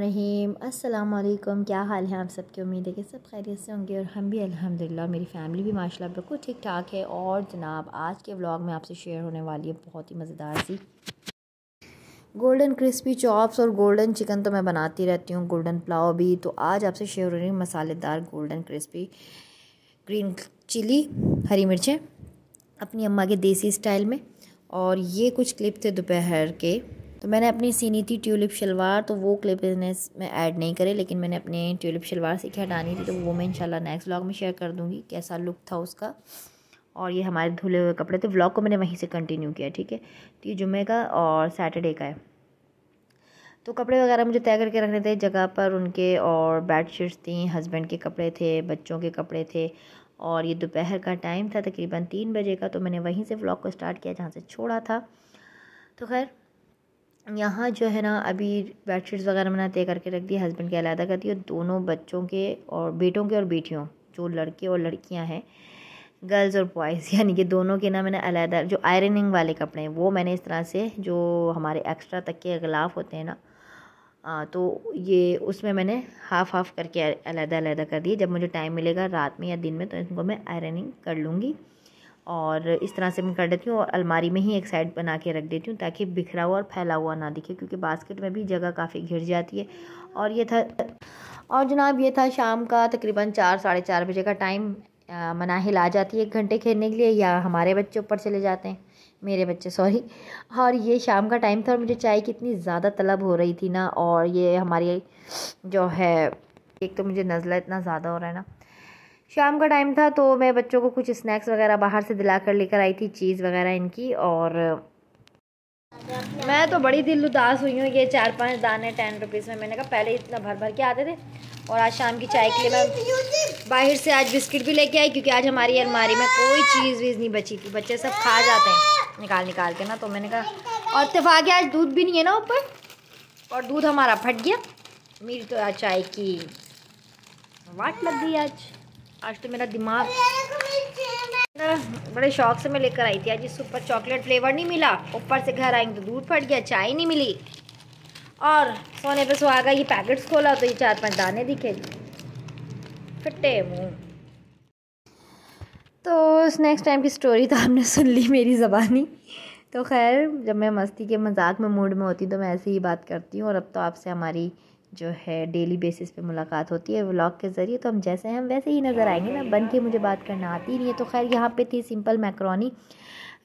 रहीम अस्सलाम वालेकुम क्या हाल है आप सबकी उम्मीद है कि सब खैरियत से होंगे और हम भी अल्हम्दुलिल्लाह मेरी फैमिली भी माशाल्लाह बिल्कुल ठीक ठाक है और जनाब आज के व्लॉग में आपसे शेयर होने वाली है बहुत ही मज़ेदार सी गोल्डन क्रिस्पी चॉप्स और गोल्डन चिकन तो मैं बनाती रहती हूँ गोल्डन पुलाव भी तो आज आपसे शेयर हो रही हूँ मसालेदार गोल्डन क्रिस्पी ग्रीन चिली हरी मिर्चें अपनी अम्मा के देसी स्टाइल में और ये कुछ क्लिप थे दोपहर के तो मैंने अपनी सीनी थी ट्यूलिप शलवार तो वो क्लिप इसने में ऐड नहीं करे लेकिन मैंने अपने ट्यूलिप शलवार से हटानी थी तो वो मैं इंशाल्लाह नेक्स्ट व्लॉग में शेयर कर दूँगी कैसा लुक था उसका और ये हमारे धुले हुए कपड़े थे व्लॉग को मैंने वहीं से कंटिन्यू किया ठीक है तो ये जुम्मे का और सैटरडे का है तो कपड़े वगैरह मुझे तय करके रखने थे जगह पर उनके और बेड शीट्स थी हस्बैंड के कपड़े थे बच्चों के कपड़े थे और ये दोपहर का टाइम था तकरीबन तीन बजे का तो मैंने वहीं से व्लॉग को स्टार्ट किया जहाँ से छोड़ा था तो खैर यहाँ जो है ना अभी बेडशीट्स वगैरह मैंने तय करके रख दी हस्बैंड के अलहदा कर दिया दोनों बच्चों के और बेटों के और बेटियों जो लड़के और लड़कियाँ हैं गर्ल्स और बॉयज़ यानी कि दोनों के ना मैंने अलहदा जो आयरनिंग वाले कपड़े हैं वो मैंने इस तरह से जो हमारे एक्स्ट्रा तक के गलाफ होते हैं ना आ, तो ये उसमें मैंने हाफ़ हाफ़ करके अलहदा अलहदा कर दिए जब मुझे टाइम मिलेगा रात में या दिन में तो इनको मैं आयरनिंग कर लूँगी और इस तरह से मैं कर देती हूँ और अलमारी में ही एक साइड बना के रख देती हूँ ताकि बिखरा हुआ और फैला हुआ ना दिखे क्योंकि बास्केट में भी जगह काफ़ी घिर जाती है और ये था और जनाब ये था शाम का तकरीबन चार साढ़े चार बजे का टाइम मनाहिल आ जाती है एक घंटे खेलने के लिए या हमारे बच्चे ऊपर चले जाते हैं मेरे बच्चे सॉरी और ये शाम का टाइम था और मुझे चाय की इतनी ज़्यादा तलब हो रही थी ना और ये हमारी जो है एक तो मुझे नज़ला इतना ज़्यादा हो रहा है ना शाम का टाइम था तो मैं बच्चों को कुछ स्नैक्स वगैरह बाहर से दिला कर लेकर आई थी चीज़ वगैरह इनकी और मैं तो बड़ी दिल उदास हुई हूँ ये चार पांच दाने टेन रुपीज़ में मैंने कहा पहले इतना भर भर के आते थे और आज शाम की चाय के लिए मैं बाहर से आज बिस्किट भी लेके आई क्योंकि आज हमारी अलमारी में कोई चीज़ वीज़ नहीं बची थी बच्चे सब खा जाते हैं निकाल निकाल के ना तो मैंने कहा और इतफाक़ आज दूध भी नहीं है ना ऊपर और दूध हमारा फट गया मेरी तो आज चाय की वाट लग गई आज आज तो मेरा दिमाग बड़े शौक से मैं लेकर आई थी आज इस ऊपर चॉकलेट फ्लेवर नहीं मिला ऊपर से घर आएंगे तो दूध फट गया चाय नहीं मिली और सोने पे गया ये पैकेट्स खोला तो ये चार पांच दाने दिखे फटे मुँह तो स्नैक्स टाइम की स्टोरी तो आपने सुन ली मेरी ज़बानी तो खैर जब मैं मस्ती के मजाक में मूड में होती तो मैं ऐसे ही बात करती हूँ और अब तो आपसे हमारी जो है डेली बेसिस पे मुलाकात होती है व्लॉग के ज़रिए तो हम जैसे हैं हम वैसे ही नज़र आएंगे ना बन के मुझे बात करना आती ही नहीं है तो खैर यहाँ पे थी सिंपल मैक्रोनी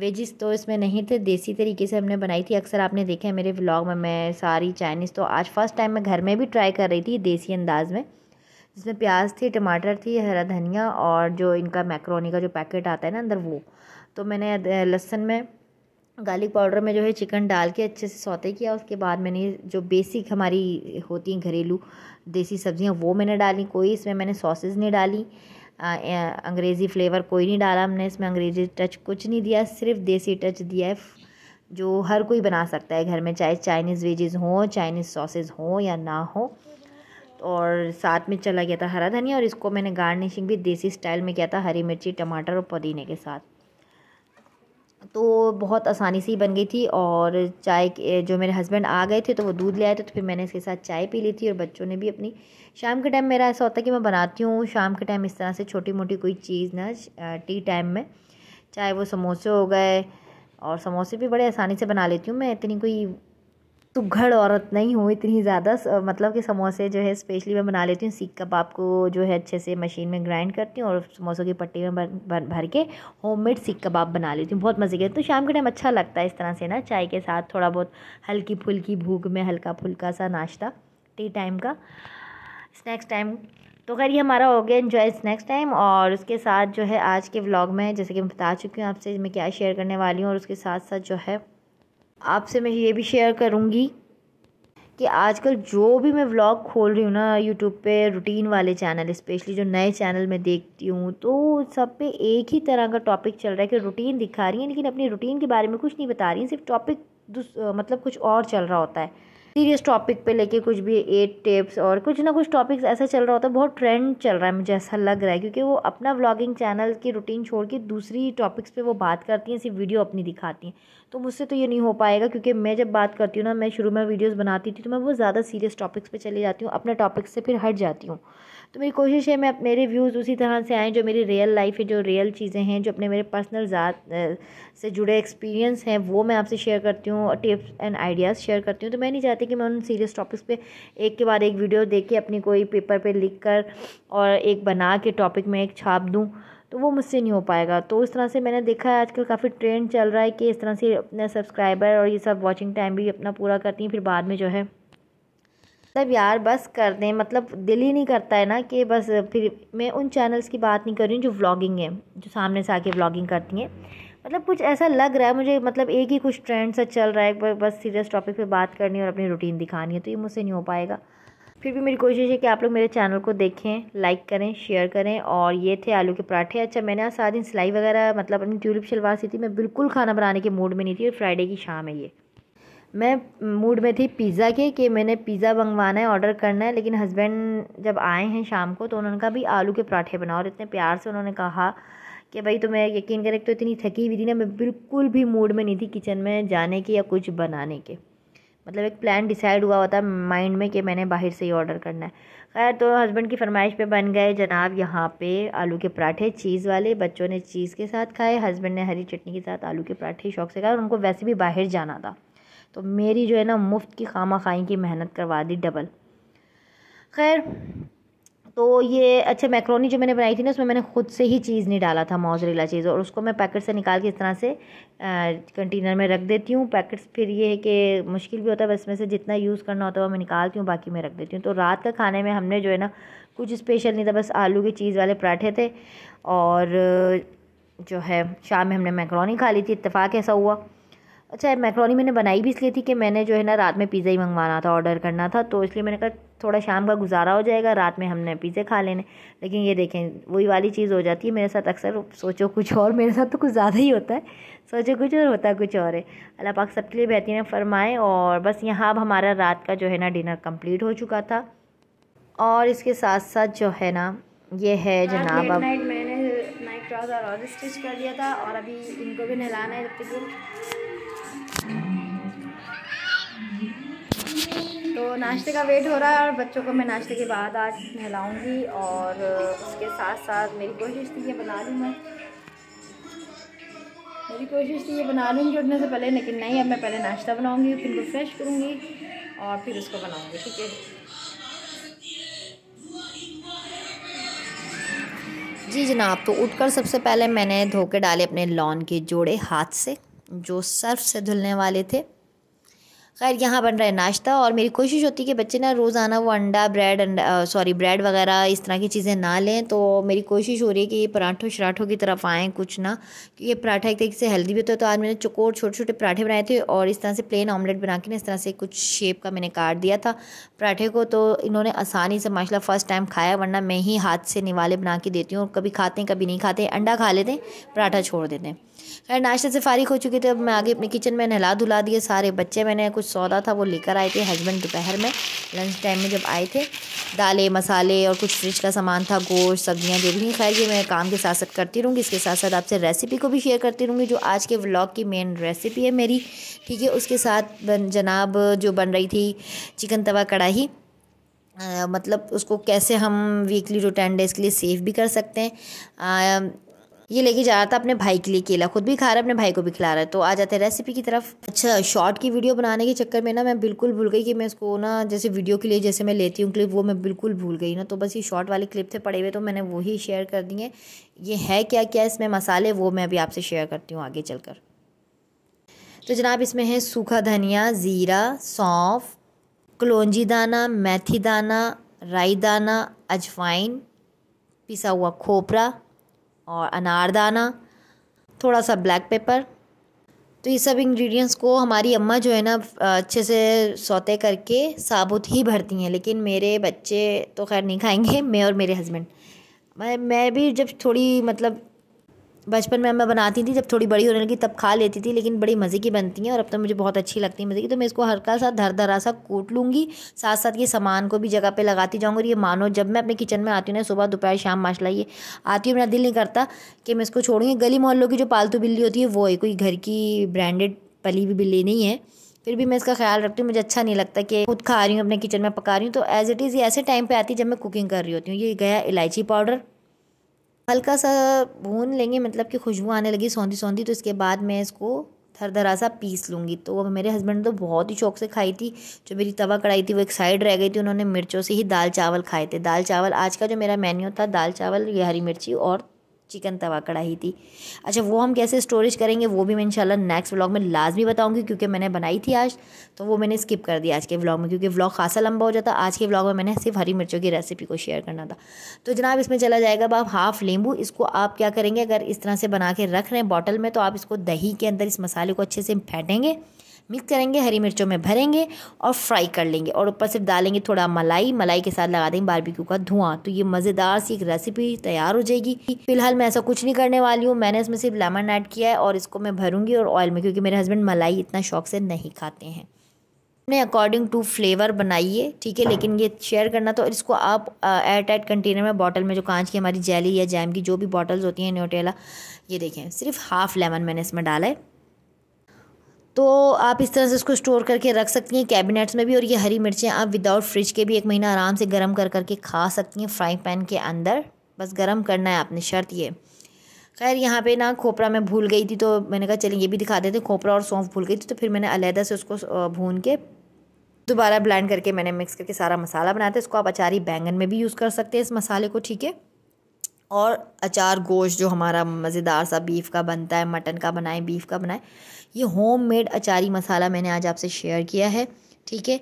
वेजिस तो इसमें नहीं थे देसी तरीके से हमने बनाई थी अक्सर आपने देखा है मेरे व्लॉग में मैं सारी चाइनीज़ तो आज फर्स्ट टाइम मैं घर में भी ट्राई कर रही थी देसी अंदाज में जिसमें प्याज थी टमाटर थी हरा धनिया और जो इनका मैक्रोनी का जो पैकेट आता है ना अंदर वो तो मैंने लहसन में गार्लिक पाउडर में जो है चिकन डाल के अच्छे से सौते किया उसके बाद मैंने जो बेसिक हमारी होती हैं घरेलू देसी सब्ज़ियाँ वो मैंने डाली कोई इसमें मैंने सॉसेज नहीं डाली अंग्रेज़ी फ्लेवर कोई नहीं डाला हमने इसमें अंग्रेज़ी टच कुछ नहीं दिया सिर्फ देसी टच दिया है जो हर कोई बना सकता है घर में चाहे चाइनीज़ वेजेज़ हों चाइनीज़ सॉसेज हों या ना हो और साथ में चला गया था हरा धनिया और इसको मैंने गार्निशिंग भी देसी स्टाइल में किया था हरी मिर्ची टमाटर और पुदीने के साथ तो बहुत आसानी से ही बन गई थी और चाय जो मेरे हस्बैंड आ गए थे तो वो दूध ले आए थे तो फिर मैंने इसके साथ चाय पी ली थी और बच्चों ने भी अपनी शाम के टाइम मेरा ऐसा होता है कि मैं बनाती हूँ शाम के टाइम इस तरह से छोटी मोटी कोई चीज़ ना टी टाइम में चाहे वो समोसे हो गए और समोसे भी बड़े आसानी से बना लेती हूँ मैं इतनी कोई सुघड़ तो औरत नहीं हूँ इतनी ज़्यादा मतलब कि समोसे जो है स्पेशली मैं बना लेती हूँ सीख कबाब को जो है अच्छे से मशीन में ग्राइंड करती हूँ और समोसों की पट्टी में भर भर, के होम मेड सीख कबाब बना लेती हूँ बहुत मज़े के तो शाम के टाइम अच्छा लगता है इस तरह से ना चाय के साथ थोड़ा बहुत हल्की फुल्की भूख में हल्का फुल्का सा नाश्ता टी टाइम का स्नैक्स टाइम तो अगर ये हमारा हो गया इन्जॉय स्नैक्स टाइम और उसके साथ जो है आज के व्लॉग में जैसे कि मैं बता चुकी हूँ आपसे मैं क्या शेयर करने वाली हूँ और उसके साथ साथ जो है आपसे मैं ये भी शेयर करूँगी कि आजकल जो भी मैं व्लॉग खोल रही हूँ ना यूट्यूब पे रूटीन वाले चैनल स्पेशली जो नए चैनल मैं देखती हूँ तो सब पे एक ही तरह का टॉपिक चल रहा है कि रूटीन दिखा रही हैं लेकिन अपनी रूटीन के बारे में कुछ नहीं बता रही हैं सिर्फ टॉपिक मतलब कुछ और चल रहा होता है सीरियस टॉपिक पे लेके कुछ भी एट टिप्स और कुछ ना कुछ टॉपिक्स ऐसा चल रहा होता है बहुत ट्रेंड चल रहा है मुझे ऐसा लग रहा है क्योंकि वो अपना व्लॉगिंग चैनल की रूटीन छोड़ के दूसरी टॉपिक्स पे वो बात करती हैं सिर्फ वीडियो अपनी दिखाती हैं तो मुझसे तो ये नहीं हो पाएगा क्योंकि मैं जब बात करती हूँ ना मैं शुरू में वीडियोज़ बनाती थी तो मैं वो ज़्यादा सीरियस टॉपिक्स पर चली जाती हूँ अपने टॉपिक्स से फिर हट जाती हूँ तो मेरी कोशिश है मैं मेरे व्यूज़ उसी तरह से आएँ जो मेरी रियल लाइफ है जो रियल चीज़ें हैं जो अपने मेरे पर्सनल ज़ात से जुड़े एक्सपीरियंस हैं वो मैं आपसे शेयर करती हूँ और टिप्स एंड आइडियाज़ शेयर करती हूँ तो मैं नहीं चाहती कि मैं उन सीरियस टॉपिक्स पे एक के बाद एक वीडियो देख के अपनी कोई पेपर पे लिख कर और एक बना के टॉपिक में एक छाप दूँ तो वो मुझसे नहीं हो पाएगा तो इस तरह से मैंने देखा है आजकल काफ़ी ट्रेंड चल रहा है कि इस तरह से अपना सब्सक्राइबर और ये सब वॉचिंग टाइम भी अपना पूरा करती हैं फिर बाद में जो है सब मतलब यार बस कर दें मतलब दिल ही नहीं करता है ना कि बस फिर मैं उन चैनल्स की बात नहीं कर रही हूँ जो व्लॉगिंग है जो सामने से आके व्लॉगिंग करती हैं मतलब कुछ ऐसा लग रहा है मुझे मतलब एक ही कुछ ट्रेंड सा चल रहा है बस सीरियस टॉपिक पे बात करनी और अपनी रूटीन दिखानी है तो ये मुझसे नहीं हो पाएगा फिर भी मेरी कोशिश है कि आप लोग मेरे चैनल को देखें लाइक करें शेयर करें और ये थे आलू के पराठे अच्छा मैंने आज सारा दिन सिलाई वगैरह मतलब अपनी ट्यूलिप शलवार सी थी मैं बिल्कुल खाना बनाने के मूड में नहीं थी और फ्राइडे की शाम है ये मैं मूड में थी पिज़्ज़ा के कि मैंने पिज़्ज़ा मंगवाना है ऑर्डर करना है लेकिन हस्बैंड जब आए हैं शाम को तो उन्होंने कहा भाई आलू के पराठे बनाओ और इतने प्यार से उन्होंने कहा कि भाई तो मैं यकीन करें तो इतनी थकी हुई थी ना मैं बिल्कुल भी मूड में नहीं थी किचन में जाने के या कुछ बनाने के मतलब एक प्लान डिसाइड हुआ हुआ था माइंड में कि मैंने बाहर से ही ऑर्डर करना है खैर तो हस्बैंड की फरमाइश पे बन गए जनाब यहाँ पे आलू के पराठे चीज़ वाले बच्चों ने चीज़ के साथ खाए हस्बैंड ने हरी चटनी के साथ आलू के पराठे शौक से खाए और उनको वैसे भी बाहर जाना था तो मेरी जो है ना मुफ्त की खामा खाई की मेहनत करवा दी डबल खैर तो ये अच्छा मैक्रोनी जो मैंने बनाई थी ना उसमें मैंने खुद से ही चीज़ नहीं डाला था मोजरेला चीज़ और उसको मैं पैकेट से निकाल के इस तरह से कंटेनर में रख देती हूँ पैकेट्स फिर ये है कि मुश्किल भी होता है बस में से जितना यूज़ करना होता है वो मैं निकालती हूँ बाकी मैं रख देती हूँ तो रात का खाने में हमने जो है ना कुछ स्पेशल नहीं था बस आलू के चीज़ वाले पराठे थे और जो है शाम में हमने मैक्रोनी खा ली थी इतफ़ाक़ ऐसा हुआ अच्छा मैक्रोनी मैंने बनाई भी इसलिए थी कि मैंने जो है ना रात में पिज़्ज़ा ही मंगवाना था ऑर्डर करना था तो इसलिए मैंने कहा थोड़ा शाम का गुजारा हो जाएगा रात में हमने पिज़्ज़े खा लेने लेकिन ये देखें वही वाली चीज़ हो जाती है मेरे साथ अक्सर सोचो कुछ और मेरे साथ तो कुछ ज़्यादा ही होता है सोचो कुछ और होता है कुछ और है अल्लाह पाक सबके लिए बेहतरीन फरमाए और बस यहाँ अब हमारा रात का जो है ना डिनर कम्प्लीट हो चुका था और इसके साथ साथ जो है ना ये है हाँ, जनाब अब मैंने नाइट ट्राउज़र और स्टिच कर दिया था और अभी इनको भी नहलाना है तो नाश्ते का वेट हो रहा है और बच्चों को मैं नाश्ते के बाद आज नहलाऊंगी और उसके साथ साथ मेरी कोशिश थी ये बना लूँ मैं मेरी कोशिश थी ये बना लूँगी उठने से पहले लेकिन नहीं अब मैं पहले नाश्ता बनाऊँगी फिर उनको फ्रेश करूँगी और फिर उसको बनाऊँगी ठीक है जी जनाब तो उठकर सबसे पहले मैंने धो के डाले अपने लॉन के जोड़े हाथ से जो सर्फ से धुलने वाले थे खैर यहाँ बन रहा है नाश्ता और मेरी कोशिश होती है कि बच्चे ना रोज़ाना वो अंडा ब्रेड अंडा सॉरी ब्रेड वगैरह इस तरह की चीज़ें ना लें तो मेरी कोशिश हो रही है कि ये पराठों शराठों की तरफ आएँ कुछ ना क्योंकि पराठा एक तरीके से हेल्दी भी होता है तो आज मैंने चकोर छोटे छोटे पराठे बनाए थे और इस तरह से प्लेन ऑमलेट बना के ना इस तरह से कुछ शेप का मैंने काट दिया था पराठे को तो इन्होंने आसानी से माशाला फ़र्स्ट टाइम खाया वरना मैं ही हाथ से निवाले बना के देती हूँ कभी खाते हैं कभी नहीं खाते अंडा खा लेते हैं पराठा छोड़ देते हैं खैर नाश्ते से फारिग हो चुकी थी अब मैं आगे अपने किचन में नहला धुला दिए सारे बच्चे मैंने कुछ सौदा था वो लेकर आए थे हस्बैंड दोपहर में लंच टाइम में जब आए थे दालें मसाले और कुछ फ्रिज का सामान था गोश्त सब्जियाँ जो भी खैर ये मैं काम के साथ साथ करती रहूँगी इसके साथ साथ आपसे रेसिपी को भी शेयर करती रहूँगी जो आज के व्लॉग की मेन रेसिपी है मेरी ठीक है उसके साथ बन जनाब जो बन रही थी चिकन तवा कढ़ाई मतलब उसको कैसे हम वीकली जो टेन डेज़ के लिए सेव भी कर सकते हैं ये लेके जा रहा था अपने भाई के लिए केला खुद भी खा रहा है अपने भाई को भी खिला रहा है तो आ जाते हैं रेसिपी की तरफ अच्छा शॉर्ट की वीडियो बनाने के चक्कर में ना मैं बिल्कुल भूल गई कि मैं इसको ना जैसे वीडियो के लिए जैसे मैं लेती हूँ क्लिप वो मैं बिल्कुल भूल गई ना तो बस ये शॉर्ट वाले क्लिप थे पड़े हुए तो मैंने वही शेयर कर दिए ये है क्या क्या इसमें मसाले वो मैं अभी आपसे शेयर करती हूँ आगे चल कर तो जनाब इसमें है सूखा धनिया ज़ीरा सौंफ कलौजी दाना मेथी दाना राई दाना अजवाइन पिसा हुआ खोपरा और अनारदाना थोड़ा सा ब्लैक पेपर तो ये सब इंग्रेडिएंट्स को हमारी अम्मा जो है ना अच्छे से सौते करके साबुत ही भरती हैं लेकिन मेरे बच्चे तो खैर नहीं खाएंगे मैं और मेरे हस्बैंड मैं मैं भी जब थोड़ी मतलब बचपन में मैं बनाती थी जब थोड़ी बड़ी होने लगी तब खा लेती थी लेकिन बड़ी मज़े की बनती हैं और अब तो मुझे बहुत अच्छी लगती है मज़े की तो मैं इसको हल्का सा धर धरा सा कूट लूँगी साथ साथ ये सामान को भी जगह पे लगाती जाऊँगी और ये मानो जब मैं अपने किचन में आती हूँ ना सुबह दोपहर शाम माशला ये आती हूँ मेरा दिल नहीं करता कि मैं इसको छोड़ूँगी गली मोहल्लों की जो पालतू बिल्ली होती है वो है कोई घर की ब्रांडेड पली हुई बिल्ली नहीं है फिर भी मैं इसका ख्याल रखती हूँ मुझे अच्छा नहीं लगता कि खुद खा रही हूँ अपने किचन में पका रही हूँ तो एज़ इट इज़ ये ऐसे टाइम पर आती है जब मैं कुकिंग कर रही होती हूँ ये गया इलायची पाउडर हल्का सा भून लेंगे मतलब कि खुशबू आने लगी सौंधी सौंधी तो इसके बाद मैं इसको थर धरा सा पीस लूँगी तो मेरे हस्बैंड तो बहुत ही शौक से खाई थी जो मेरी तवा कढ़ाई थी वो एक साइड रह गई थी उन्होंने मिर्चों से ही दाल चावल खाए थे दाल चावल आज का जो मेरा मेन्यू था दाल चावल ये हरी मिर्ची और चिकन तवा कढ़ाई थी अच्छा वो हम कैसे स्टोरेज करेंगे वो भी मैं इंशाल्लाह नेक्स्ट व्लॉग में लाजमी बताऊंगी क्योंकि मैंने बनाई थी आज तो वो मैंने स्किप कर दिया आज के व्लॉग में क्योंकि व्लॉग खासा लंबा हो जाता आज के व्लॉग में मैंने सिर्फ हरी मिर्चों की रेसिपी को शेयर करना था तो जनाब इसमें चला जाएगा अब हाफ लींबू इसको आप क्या करेंगे अगर इस तरह से बना के रख रहे हैं बॉटल में तो आप इसको दही के अंदर इस मसाले को अच्छे से फेंटेंगे मिक्स करेंगे हरी मिर्चों में भरेंगे और फ्राई कर लेंगे और ऊपर से डालेंगे थोड़ा मलाई मलाई के साथ लगा देंगे बारबेक्यू का धुआं तो ये मज़ेदार सी एक रेसिपी तैयार हो जाएगी फिलहाल मैं ऐसा कुछ नहीं करने वाली हूँ मैंने इसमें सिर्फ लेमन ऐड किया है और इसको मैं भरूँगी और ऑयल में क्योंकि मेरे हस्बैंड मलाई इतना शौक से नहीं खाते हैं अपने अकॉर्डिंग टू फ्लेवर बनाइए ठीक है लेकिन ये शेयर करना तो इसको आप एयर टाइट कंटेनर में बॉटल में जो कांच की हमारी जेली या जैम की जो भी बॉटल्स होती हैं न्योटेला ये देखें सिर्फ हाफ लेमन मैंने इसमें डाला है तो आप इस तरह से इसको स्टोर करके रख सकती हैं कैबिनेट्स में भी और ये हरी मिर्चें आप विदाउट फ्रिज के भी एक महीना आराम से गर्म कर करके खा सकती हैं फ्राइंग पैन के अंदर बस गर्म करना है आपने शर्त ये खैर यहाँ पे ना खोपरा मैं भूल गई थी तो मैंने कहा चलिए ये भी दिखा देते खोपरा और सौंफ भूल गई थी तो फिर मैंने अलहदा से उसको भून के दोबारा ब्लैंड करके मैंने मिक्स करके सारा मसाला बनाया था इसको आप अचारी बैंगन में भी यूज़ कर सकते हैं इस मसाले को ठीक है और अचार गोश्त जो हमारा मज़ेदार सा बीफ़ का बनता है मटन का बनाएं बीफ़ का बनाएं ये होम मेड अचारी मसाला मैंने आज आपसे शेयर किया है ठीक है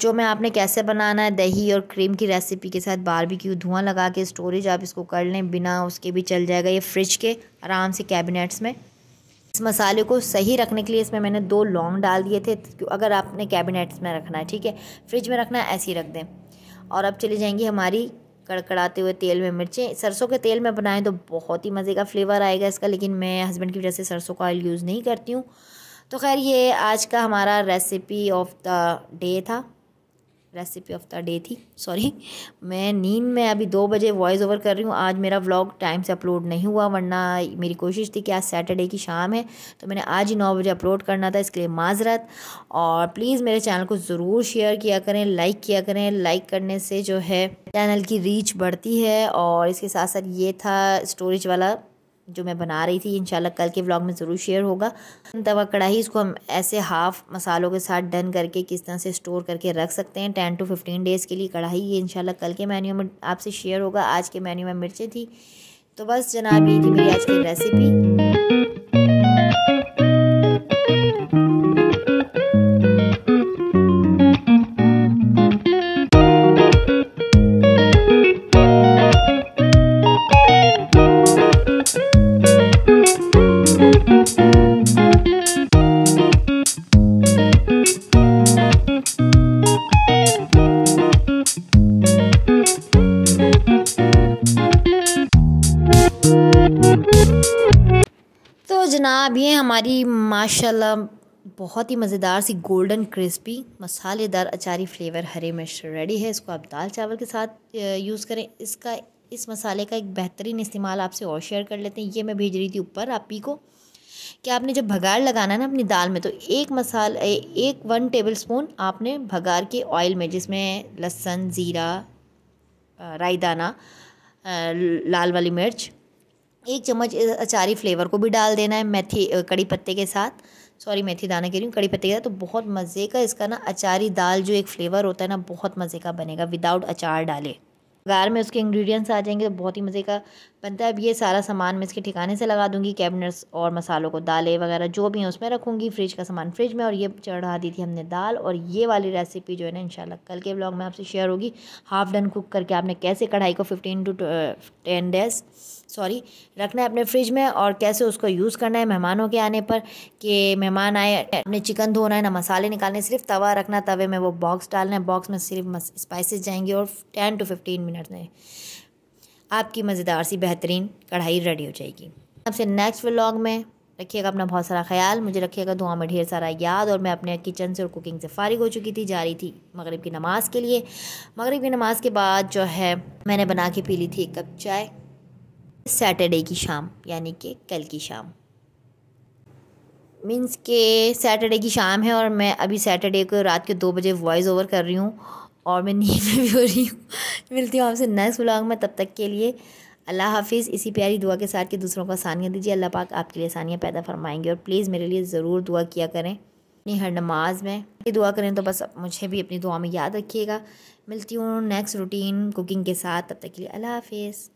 जो मैं आपने कैसे बनाना है दही और क्रीम की रेसिपी के साथ बारबेक्यू धुआं लगा के स्टोरेज आप इसको कर लें बिना उसके भी चल जाएगा ये फ्रिज के आराम से कैबिनेट्स में इस मसाले को सही रखने के लिए इसमें मैंने दो लौंग डाल दिए थे तो अगर आपने कैबिनेट्स में रखना है ठीक है फ्रिज में रखना है ऐसे ही रख दें और अब चले जाएंगी हमारी कड़कड़ाते हुए तेल में मिर्चें सरसों के तेल में बनाएं तो बहुत ही मज़े का फ्लेवर आएगा इसका लेकिन मैं हस्बैंड की वजह से सरसों का ऑयल यूज़ नहीं करती हूँ तो खैर ये आज का हमारा रेसिपी ऑफ द डे था रेसिपी ऑफ द डे थी सॉरी मैं नींद में अभी दो बजे वॉइस ओवर कर रही हूँ आज मेरा व्लॉग टाइम से अपलोड नहीं हुआ वरना मेरी कोशिश थी कि आज सैटरडे की शाम है तो मैंने आज ही नौ बजे अपलोड करना था इसके लिए माजरत और प्लीज़ मेरे चैनल को ज़रूर शेयर किया करें लाइक किया करें लाइक करने से जो है चैनल की रीच बढ़ती है और इसके साथ साथ ये था स्टोरेज वाला जो मैं बना रही थी इन कल के व्लॉग में ज़रूर शेयर होगा तवा कढ़ाई इसको हम ऐसे हाफ़ मसालों के साथ डन करके किस तरह से स्टोर करके रख सकते हैं टेन टू फिफ्टीन डेज़ के लिए कढ़ाई ये इंशाल्लाह कल के मेन्यू में आपसे शेयर होगा आज के मेन्यू में मिर्चें थी तो बस जनाब ये थी मेरी आज की रेसिपी जनाब ये हमारी माशाल्लाह बहुत ही मज़ेदार सी गोल्डन क्रिस्पी मसालेदार अचारी फ्लेवर हरे मिर्च रेडी है इसको आप दाल चावल के साथ यूज़ करें इसका इस मसाले का एक बेहतरीन इस्तेमाल आपसे और शेयर कर लेते हैं ये मैं भेज रही थी ऊपर आप पी को कि आपने जब भगार लगाना है ना अपनी दाल में तो एक मसाल एक वन टेबल स्पून आपने भगार के ऑयल में जिसमें लहसुन ज़ीरा रायदाना दाना लाल वाली मिर्च एक चम्मच अचारी फ्लेवर को भी डाल देना है मेथी कड़ी पत्ते के साथ सॉरी मेथी दाना कह रही हूँ कड़ी पत्ते के साथ तो बहुत मज़े का इसका ना अचारी दाल जो एक फ्लेवर होता है ना बहुत मज़े का बनेगा विदाउट अचार डाले गार में उसके इंग्रेडिएंट्स आ जाएंगे तो बहुत ही मज़े का बनता है अब ये सारा सामान मैं इसके ठिकाने से लगा दूंगी कैबिनेट्स और मसालों को दालें वगैरह जो भी हैं उसमें रखूंगी फ्रिज का सामान फ्रिज में और ये चढ़ा दी थी हमने दाल और ये वाली रेसिपी जो है ना इंशाल्लाह कल के ब्लॉग में आपसे शेयर होगी हाफ़ डन कुक करके आपने कैसे कढ़ाई को fifteen to ten days sorry रखना है अपने फ्रिज में और कैसे उसको यूज़ करना है मेहमानों के आने पर कि मेहमान आए अपने चिकन धोना है ना मसाले निकालने सिर्फ तवा रखना तवे में वो बॉक्स डालना है बॉक्स में सिर्फ स्पाइसेस जाएंगे और टेन टू फिफ्टीन मिनट में आपकी मज़ेदार सी बेहतरीन कढ़ाई रेडी हो जाएगी आपसे नेक्स्ट व्लॉग में रखिएगा अपना बहुत सारा ख्याल मुझे रखिएगा दुआ में ढेर सारा याद और मैं अपने किचन से और कुकिंग से फारिग हो चुकी थी जा रही थी मगरब की नमाज़ के लिए मगरब की नमाज़ के बाद जो है मैंने बना के पी ली थी एक कप चाय सैटरडे की शाम यानी कि कल की शाम मीन्स के सैटरडे की शाम है और मैं अभी सैटरडे को रात के दो बजे वॉइस ओवर कर रही हूँ और मैं नींद में भी हो रही हूँ मिलती हूँ आपसे नेक्स्ट ब्लॉग में तब तक के लिए अल्लाह हाफिज़ इसी प्यारी दुआ के साथ कि दूसरों को आसानियाँ दीजिए अल्लाह पाक आपके लिए आसानियाँ पैदा फरमाएंगे और प्लीज़ मेरे लिए ज़रूर दुआ किया करें अपनी हर नमाज में दुआ करें तो बस मुझे भी अपनी दुआ में याद रखिएगा मिलती हूँ नेक्स्ट रूटीन कुकिंग के साथ तब तक के लिए अल्लाह हाफिज़